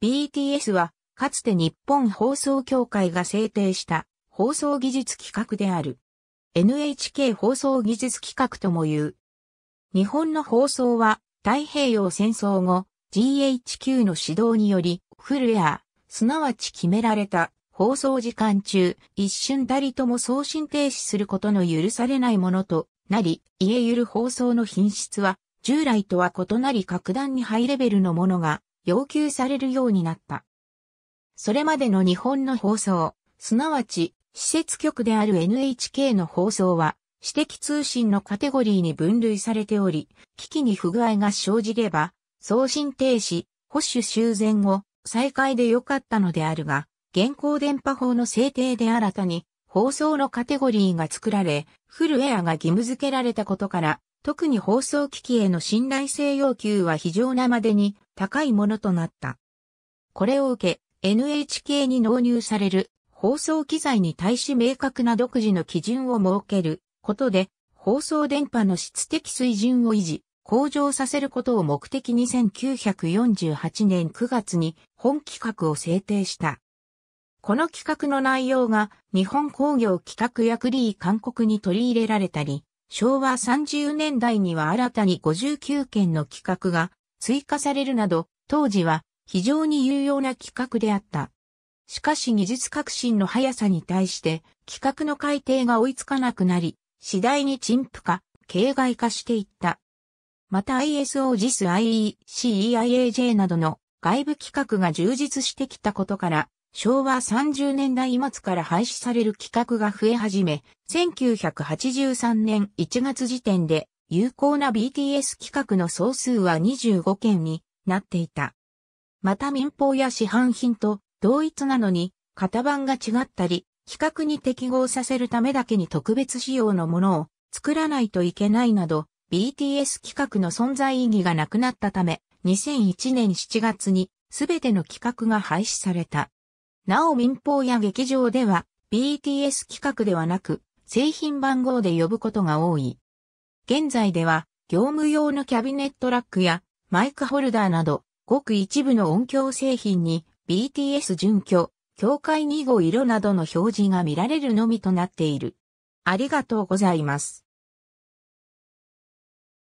BTS は、かつて日本放送協会が制定した放送技術企画である。NHK 放送技術企画とも言う。日本の放送は太平洋戦争後 GHQ の指導によりフルエア、すなわち決められた放送時間中一瞬たりとも送信停止することの許されないものとなり、家ゆる放送の品質は従来とは異なり格段にハイレベルのものが要求されるようになった。それまでの日本の放送、すなわち、施設局である NHK の放送は、私的通信のカテゴリーに分類されており、機器に不具合が生じれば、送信停止、保守修繕後、再開で良かったのであるが、現行電波法の制定で新たに、放送のカテゴリーが作られ、フルエアが義務付けられたことから、特に放送機器への信頼性要求は非常なまでに高いものとなった。これを受け、NHK に納入される放送機材に対し明確な独自の基準を設けることで、放送電波の質的水準を維持、向上させることを目的に1948年9月に本企画を制定した。この企画の内容が日本工業企画役リー勧告に取り入れられたり、昭和30年代には新たに59件の企画が追加されるなど、当時は非常に有用な企画であった。しかし技術革新の速さに対して企画の改定が追いつかなくなり、次第に陳腐化、形骸化していった。また ISO JIS IEC EIAJ などの外部規格が充実してきたことから、昭和30年代末から廃止される規格が増え始め、1983年1月時点で有効な BTS 規格の総数は25件になっていた。また民放や市販品と同一なのに型番が違ったり、規格に適合させるためだけに特別仕様のものを作らないといけないなど、BTS 規格の存在意義がなくなったため、2001年7月にすべての規格が廃止された。なお民放や劇場では BTS 企画ではなく製品番号で呼ぶことが多い。現在では業務用のキャビネットラックやマイクホルダーなどごく一部の音響製品に BTS 準拠、境界2号色などの表示が見られるのみとなっている。ありがとうございます。